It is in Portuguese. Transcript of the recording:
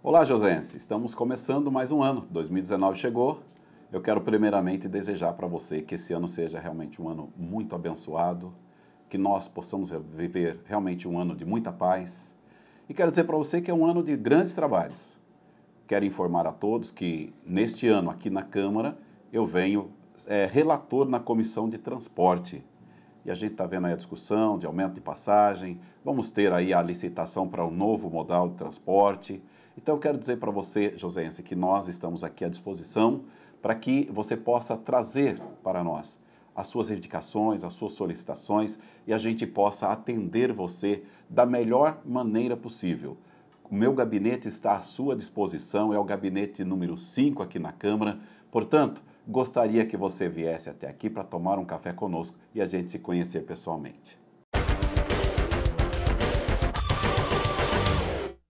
Olá, Josense! Estamos começando mais um ano. 2019 chegou. Eu quero primeiramente desejar para você que esse ano seja realmente um ano muito abençoado, que nós possamos viver realmente um ano de muita paz. E quero dizer para você que é um ano de grandes trabalhos. Quero informar a todos que neste ano, aqui na Câmara, eu venho é, relator na Comissão de Transporte e a gente está vendo aí a discussão de aumento de passagem, vamos ter aí a licitação para um novo modal de transporte. Então eu quero dizer para você, Joséense que nós estamos aqui à disposição para que você possa trazer para nós as suas indicações, as suas solicitações e a gente possa atender você da melhor maneira possível. O meu gabinete está à sua disposição, é o gabinete número 5 aqui na Câmara. Portanto, Gostaria que você viesse até aqui para tomar um café conosco e a gente se conhecer pessoalmente.